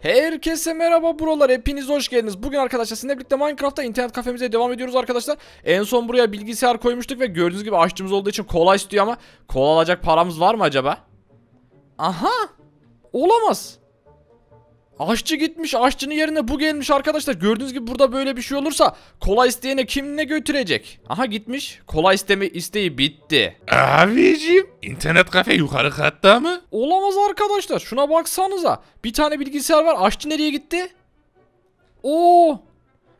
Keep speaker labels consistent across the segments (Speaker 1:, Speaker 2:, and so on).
Speaker 1: Herkese merhaba buralar hepiniz hoş geldiniz. Bugün arkadaşlar sizinle birlikte Minecraft'ta internet kafemize devam ediyoruz arkadaşlar. En son buraya bilgisayar koymuştuk ve gördüğünüz gibi açtığımız olduğu için kolay istiyor ama kola alacak paramız var mı acaba? Aha! Olamaz. Aşçı gitmiş aşçının yerine bu gelmiş arkadaşlar. Gördüğünüz gibi burada böyle bir şey olursa kola isteyene kim ne götürecek? Aha gitmiş. Kola isteme isteği bitti. Abicim
Speaker 2: internet kafe yukarı katta mı?
Speaker 1: Olamaz arkadaşlar. Şuna baksanıza. Bir tane bilgisayar var. Aşçı nereye gitti? Oo!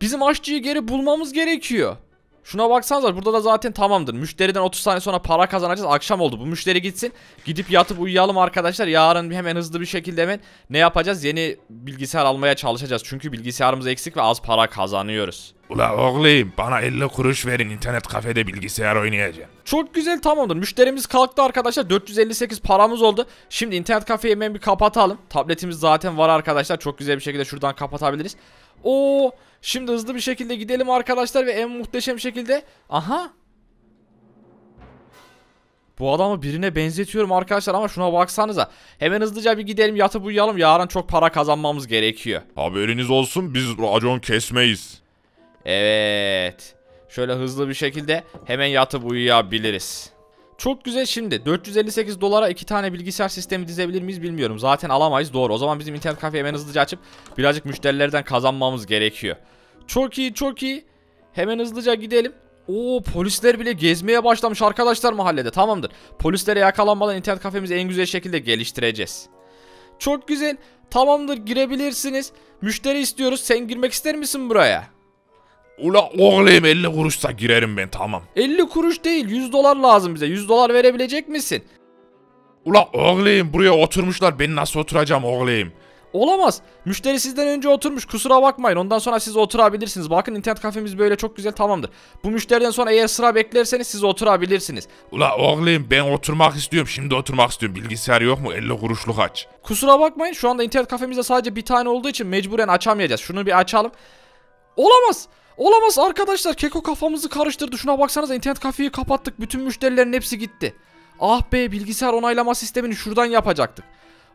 Speaker 1: Bizim aşçıyı geri bulmamız gerekiyor. Şuna baksanıza burada da zaten tamamdır. Müşteriden 30 saniye sonra para kazanacağız. Akşam oldu. Bu müşteri gitsin. Gidip yatıp uyuyalım arkadaşlar. Yarın hemen hızlı bir şekilde hemen ne yapacağız? Yeni bilgisayar almaya çalışacağız. Çünkü bilgisayarımız eksik ve az para kazanıyoruz. Ula
Speaker 2: oğlum bana 50 kuruş verin internet kafede bilgisayar oynayacağım.
Speaker 1: Çok güzel tamamdır. Müşterimiz kalktı arkadaşlar. 458 paramız oldu. Şimdi internet kafeyi hemen bir kapatalım. Tabletimiz zaten var arkadaşlar. Çok güzel bir şekilde şuradan kapatabiliriz. Oo, şimdi hızlı bir şekilde gidelim arkadaşlar ve en muhteşem şekilde. Aha. Bu adamı birine benzetiyorum arkadaşlar ama şuna baksanıza. Hemen hızlıca bir gidelim yatıp uyuyalım. Yarın çok para kazanmamız gerekiyor. Haberiniz olsun biz racon kesmeyiz. Evet. Şöyle hızlı bir şekilde hemen yatıp uyuyabiliriz. Çok güzel şimdi 458 dolara iki tane bilgisayar sistemi dizebilir miyiz bilmiyorum. Zaten alamayız doğru. O zaman bizim internet kafeyi hemen hızlıca açıp birazcık müşterilerden kazanmamız gerekiyor. Çok iyi çok iyi. Hemen hızlıca gidelim. Oo polisler bile gezmeye başlamış arkadaşlar mahallede tamamdır. Polislere yakalanmadan internet kafemizi en güzel şekilde geliştireceğiz. Çok güzel tamamdır girebilirsiniz. Müşteri istiyoruz sen girmek ister misin buraya? Ula oğlum
Speaker 2: 50 kuruşsa girerim ben tamam.
Speaker 1: 50 kuruş değil 100 dolar lazım bize. 100 dolar verebilecek misin?
Speaker 2: Ula oğlum buraya oturmuşlar ben nasıl oturacağım oğlum?
Speaker 1: Olamaz. Müşteri sizden önce oturmuş. Kusura bakmayın. Ondan sonra siz oturabilirsiniz. Bakın internet kafemiz böyle çok güzel tamamdır. Bu müşteriden sonra eğer sıra beklerseniz siz oturabilirsiniz.
Speaker 2: Ula oğlum ben oturmak istiyorum. Şimdi oturmak istiyorum. Bilgisayar yok mu? 50 kuruşluk aç.
Speaker 1: Kusura bakmayın. Şu anda internet kafemizde sadece bir tane olduğu için mecburen açamayacağız. Şunu bir açalım. Olamaz. Olamaz arkadaşlar. Keko kafamızı karıştırdı. Şuna baksanıza internet kafeyi kapattık. Bütün müşterilerin hepsi gitti. Ah be bilgisayar onaylama sistemini şuradan yapacaktık.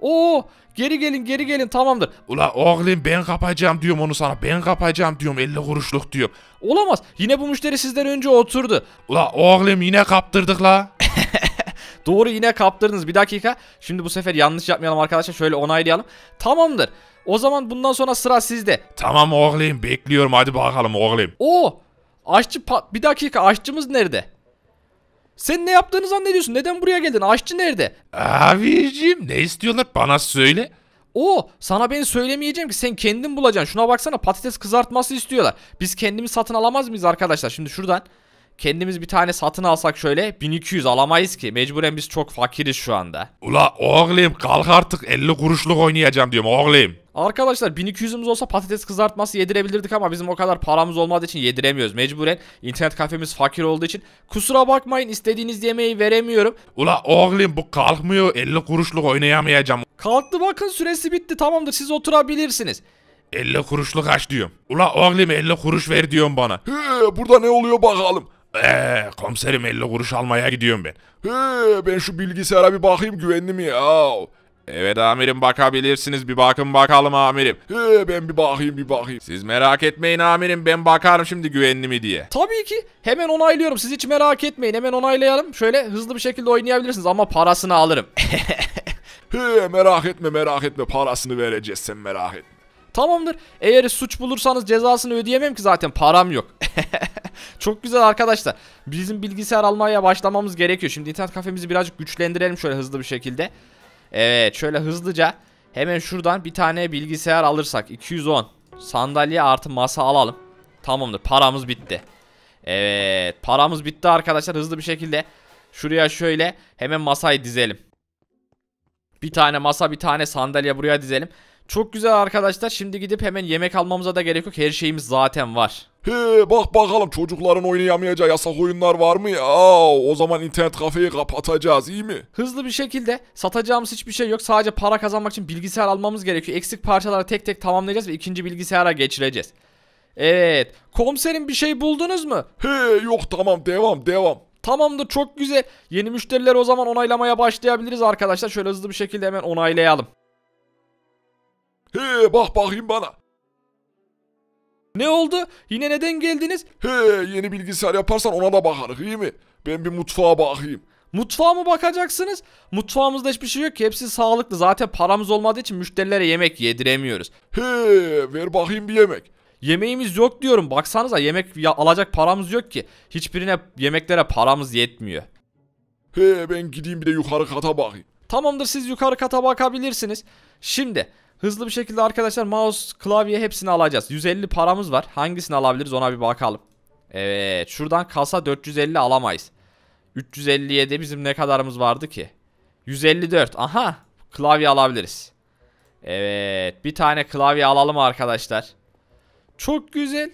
Speaker 1: Oo geri gelin geri gelin tamamdır.
Speaker 2: Ula oğlum ben kapacağım diyorum onu sana. Ben kapacağım diyorum 50 kuruşluk diyorum. Olamaz. Yine bu müşteri sizden önce oturdu. Ula oğlum yine kaptırdık la. Doğru
Speaker 1: yine kaptırdınız. Bir dakika. Şimdi bu sefer yanlış yapmayalım arkadaşlar. Şöyle onaylayalım. Tamamdır. O zaman bundan sonra sıra sizde.
Speaker 2: Tamam oğlum bekliyorum hadi bakalım oğlum.
Speaker 1: Oo aşçı bir dakika aşçımız nerede? Sen ne yaptığını zannediyorsun neden buraya geldin aşçı nerede? Abicim ne istiyorlar
Speaker 2: bana söyle.
Speaker 1: O sana ben söylemeyeceğim ki sen kendin bulacaksın. Şuna baksana patates kızartması istiyorlar. Biz kendimiz satın alamaz mıyız arkadaşlar? Şimdi şuradan kendimiz bir tane satın alsak şöyle 1200 alamayız ki. Mecburen biz çok fakiriz şu anda.
Speaker 2: Ula oğlum kalk artık 50 kuruşluk oynayacağım diyorum oğlum.
Speaker 1: Arkadaşlar 1200'ümüz olsa patates kızartması yedirebilirdik ama bizim o kadar paramız olmadığı için yediremiyoruz. Mecburen internet kafemiz fakir olduğu için kusura bakmayın istediğiniz yemeği veremiyorum. Ula
Speaker 2: oğlum bu kalkmıyor 50 kuruşluk oynayamayacağım. Kalktı
Speaker 1: bakın süresi bitti tamamdır siz
Speaker 2: oturabilirsiniz. 50 kuruşluk aç diyorum. Ula oğlum 50 kuruş ver diyorum bana. He, burada ne oluyor bakalım. Eee komiserim 50 kuruş almaya gidiyorum ben. He, ben şu bilgisayara bir bakayım güvenli mi ya? Evet amirim bakabilirsiniz bir bakın bakalım amirim. He, ben bir bakayım bir bakayım. Siz merak etmeyin amirim ben bakarım şimdi güvenli mi diye.
Speaker 1: Tabii ki hemen onaylıyorum siz hiç merak etmeyin hemen onaylayalım. Şöyle hızlı bir şekilde oynayabilirsiniz ama parasını alırım.
Speaker 2: He, merak etme merak etme parasını vereceğiz sen merak
Speaker 1: etme. Tamamdır eğer suç bulursanız cezasını ödeyemem ki zaten param yok. Çok güzel arkadaşlar. Bizim bilgisayar almaya başlamamız gerekiyor. Şimdi internet kafemizi birazcık güçlendirelim şöyle hızlı bir şekilde. Evet şöyle hızlıca hemen şuradan bir tane bilgisayar alırsak 210 sandalye artı masa alalım. Tamamdır paramız bitti. Evet paramız bitti arkadaşlar hızlı bir şekilde şuraya şöyle hemen masayı dizelim. Bir tane masa bir tane sandalye buraya dizelim. Çok güzel arkadaşlar. Şimdi gidip hemen yemek almamıza da gerek yok. Her şeyimiz zaten var.
Speaker 2: He bak bakalım çocukların oynayamayacağı yasak oyunlar var mı? Aa, o zaman internet kafeyi kapatacağız iyi mi?
Speaker 1: Hızlı bir şekilde satacağımız hiçbir şey yok. Sadece para kazanmak için bilgisayar almamız gerekiyor. Eksik parçaları tek tek tamamlayacağız ve ikinci bilgisayara geçireceğiz. Evet. Komiserim bir şey buldunuz mu? He yok tamam devam devam. Tamamdır çok güzel. Yeni müşterileri o zaman onaylamaya başlayabiliriz arkadaşlar. Şöyle hızlı bir şekilde hemen onaylayalım. He
Speaker 2: bak bakayım bana. Ne oldu? Yine neden geldiniz? He yeni bilgisayar yaparsan ona da bakarız iyi mi? Ben bir mutfağa bakayım. Mutfağa mı bakacaksınız?
Speaker 1: Mutfağımızda hiçbir şey yok ki hepsi sağlıklı. Zaten paramız olmadığı için müşterilere yemek yediremiyoruz. He ver bakayım bir yemek. Yemeğimiz yok diyorum. Baksanıza yemek alacak paramız yok ki. Hiçbirine yemeklere paramız yetmiyor. He ben gideyim bir de yukarı kata bakayım. Tamamdır siz yukarı kata bakabilirsiniz. Şimdi Hızlı bir şekilde arkadaşlar mouse, klavye hepsini alacağız. 150 paramız var. Hangisini alabiliriz ona bir bakalım. Evet şuradan kasa 450 alamayız. 357 bizim ne kadarımız vardı ki? 154 aha klavye alabiliriz. Evet bir tane klavye alalım arkadaşlar. Çok güzel.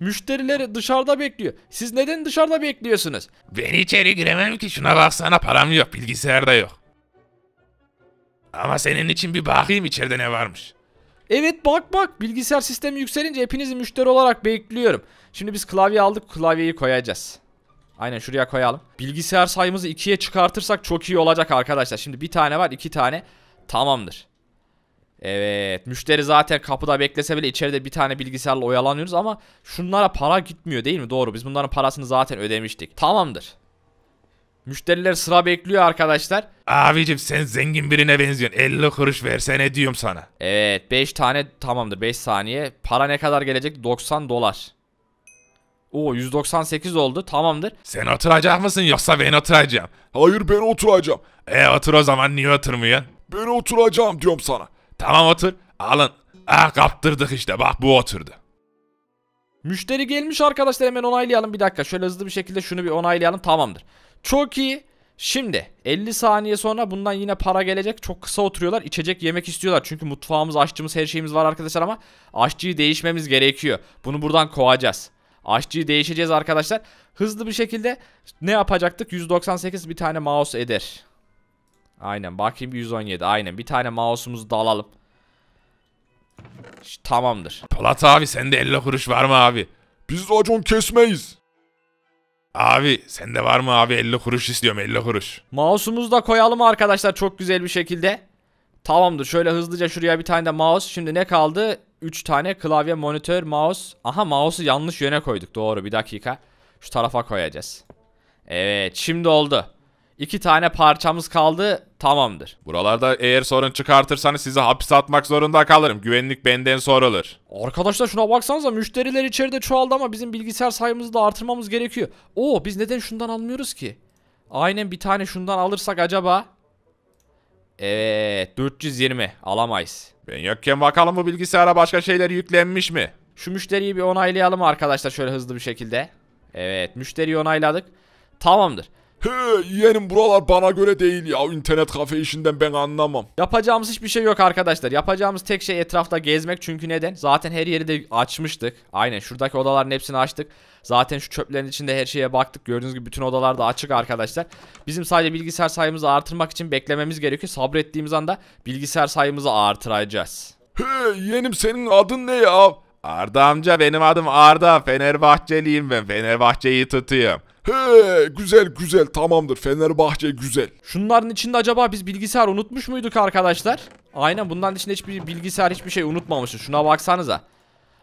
Speaker 1: Müşterileri dışarıda bekliyor. Siz neden dışarıda bekliyorsunuz? Ben içeri giremem ki şuna
Speaker 2: baksana param yok bilgisayarda yok. Ama senin için bir bakayım içeride ne varmış.
Speaker 1: Evet bak bak bilgisayar sistemi yükselince hepinizi müşteri olarak bekliyorum. Şimdi biz klavye aldık klavyeyi koyacağız. Aynen şuraya koyalım. Bilgisayar sayımızı ikiye çıkartırsak çok iyi olacak arkadaşlar. Şimdi bir tane var iki tane tamamdır. Evet müşteri zaten kapıda beklese bile içeride bir tane bilgisayarla oyalanıyoruz ama şunlara para gitmiyor değil
Speaker 2: mi? Doğru biz bunların parasını
Speaker 1: zaten ödemiştik. Tamamdır. Müşteriler sıra bekliyor
Speaker 2: arkadaşlar. Abicim sen zengin birine benziyorsun. 50 kuruş versene diyorum sana.
Speaker 1: Evet 5 tane tamamdır 5 saniye. Para ne kadar gelecek? 90 dolar. Oo 198 oldu tamamdır. Sen oturacak
Speaker 2: mısın yoksa ben oturacağım? Hayır ben oturacağım. E otur o zaman niye oturmuyorsun? Ben oturacağım diyorum sana. Tamam otur. Alın. Ah kaptırdık işte bak bu oturdu.
Speaker 1: Müşteri gelmiş arkadaşlar hemen onaylayalım bir dakika. Şöyle hızlı bir şekilde şunu bir onaylayalım tamamdır. Çok iyi. Şimdi 50 saniye sonra bundan yine para gelecek. Çok kısa oturuyorlar. İçecek yemek istiyorlar. Çünkü mutfağımız, aşçımız, her şeyimiz var arkadaşlar ama aşçıyı değişmemiz gerekiyor. Bunu buradan kovacağız. Aşçıyı değişeceğiz arkadaşlar. Hızlı bir şekilde ne yapacaktık? 198 bir tane mouse eder. Aynen bakayım 117 aynen bir tane mouse'umuzu da alalım.
Speaker 2: Tamamdır. Polat abi sende 50 kuruş var mı abi? Biz racon kesmeyiz. Abi sende var mı abi 50 kuruş istiyorum 50 kuruş. Mouse'umuzu
Speaker 1: da koyalım arkadaşlar çok güzel bir şekilde. Tamamdır şöyle hızlıca şuraya bir tane de mouse. Şimdi ne kaldı? 3 tane klavye, monitör, mouse. Aha mouse'u yanlış yöne koyduk doğru bir dakika. Şu tarafa koyacağız. Evet şimdi oldu. İki tane
Speaker 2: parçamız kaldı. Tamamdır. Buralarda eğer sorun çıkartırsanız sizi hapse atmak zorunda kalırım. Güvenlik benden sorulur.
Speaker 1: Arkadaşlar şuna baksanıza müşteriler içeride çoğaldı ama bizim bilgisayar sayımızı da artırmamız gerekiyor. Oo biz neden şundan almıyoruz ki? Aynen bir tane şundan alırsak acaba? Evet 420 alamayız. Ben yokken bakalım bu bilgisayara başka şeyler yüklenmiş mi? Şu müşteriyi bir onaylayalım arkadaşlar şöyle hızlı bir şekilde. Evet müşteriyi onayladık. Tamamdır. He yeğenim buralar bana göre değil ya. internet kafe işinden ben anlamam. Yapacağımız hiçbir şey yok arkadaşlar. Yapacağımız tek şey etrafta gezmek. Çünkü neden? Zaten her yeri de açmıştık. Aynen şuradaki odaların hepsini açtık. Zaten şu çöplerin içinde her şeye baktık. Gördüğünüz gibi bütün odalar da açık arkadaşlar. Bizim sadece bilgisayar sayımızı artırmak için beklememiz gerekiyor. Sabrettiğimiz anda bilgisayar sayımızı artıracağız.
Speaker 2: He yeğenim senin adın ne ya? Arda amca benim adım Arda. Fenerbahçeliyim ben. Fenerbahçe'yi tutuyorum. He güzel güzel tamamdır Fenerbahçe güzel.
Speaker 1: Şunların içinde acaba biz bilgisayar unutmuş muyduk arkadaşlar? Aynen bunların içinde hiçbir bilgisayar hiçbir şey unutmamışız. Şuna baksanıza.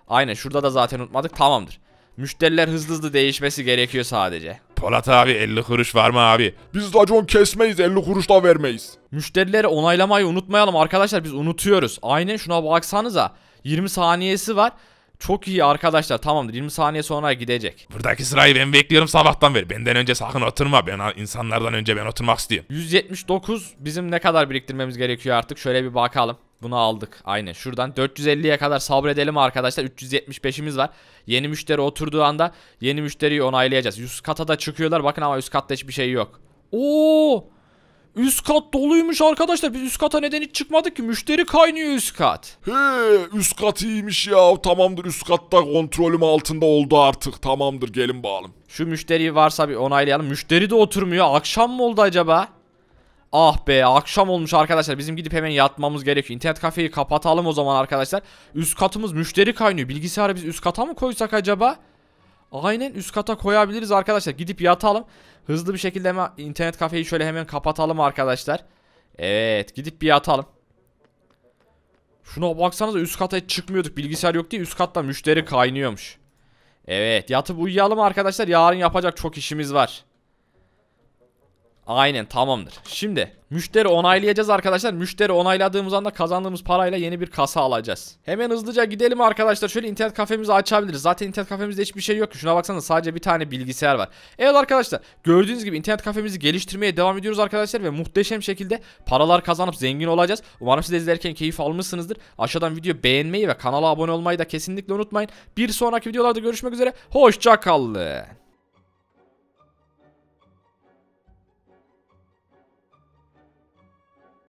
Speaker 1: Aynen şurada da zaten unutmadık tamamdır. Müşteriler hızlı hızlı değişmesi gerekiyor sadece.
Speaker 2: Polat abi 50 kuruş var mı abi? Biz racon kesmeyiz
Speaker 1: 50 kuruş da vermeyiz. Müşterileri onaylamayı unutmayalım arkadaşlar biz unutuyoruz. Aynen şuna baksanıza. 20 saniyesi var. Çok iyi arkadaşlar tamamdır 20 saniye sonra gidecek.
Speaker 2: Buradaki sırayı ben bekliyorum sabahtan beri. Benden önce sakın oturma. Ben insanlardan önce ben oturmak istiyorum.
Speaker 1: 179 bizim ne kadar biriktirmemiz gerekiyor artık şöyle bir bakalım. Bunu aldık aynen şuradan 450'ye kadar sabredelim arkadaşlar 375'imiz var Yeni müşteri oturduğu anda yeni müşteriyi onaylayacağız Üst kata da çıkıyorlar bakın ama üst katta hiçbir şey yok Oo Üst kat doluymuş arkadaşlar. Biz üst kata neden hiç çıkmadık ki? Müşteri kaynıyor üst kat.
Speaker 2: He üst kat iyiymiş ya. Tamamdır üst katta kontrolüm altında oldu artık. Tamamdır
Speaker 1: gelin bağlım. Şu müşteri varsa bir onaylayalım. Müşteri de oturmuyor. Akşam mı oldu acaba? Ah be akşam olmuş arkadaşlar. Bizim gidip hemen yatmamız gerekiyor. İnternet kafeyi kapatalım o zaman arkadaşlar. Üst katımız müşteri kaynıyor. Bilgisayarı biz üst kata mı koysak acaba? Aynen üst kata koyabiliriz arkadaşlar. Gidip yatalım. Hızlı bir şekilde hemen internet kafeyi şöyle hemen kapatalım arkadaşlar. Evet gidip bir yatalım. Şuna baksanıza üst kata hiç çıkmıyorduk. Bilgisayar yok diye üst katta müşteri kaynıyormuş. Evet yatıp uyuyalım arkadaşlar. Yarın yapacak çok işimiz var. Aynen tamamdır. Şimdi müşteri onaylayacağız arkadaşlar. Müşteri onayladığımız anda kazandığımız parayla yeni bir kasa alacağız. Hemen hızlıca gidelim arkadaşlar. Şöyle internet kafemizi açabiliriz. Zaten internet kafemizde hiçbir şey yok. Şuna baksanız sadece bir tane bilgisayar var. Evet arkadaşlar gördüğünüz gibi internet kafemizi geliştirmeye devam ediyoruz arkadaşlar. Ve muhteşem şekilde paralar kazanıp zengin olacağız. Umarım siz izlerken keyif almışsınızdır. Aşağıdan video beğenmeyi ve kanala abone olmayı da kesinlikle unutmayın. Bir sonraki videolarda görüşmek üzere. Hoşçakalın.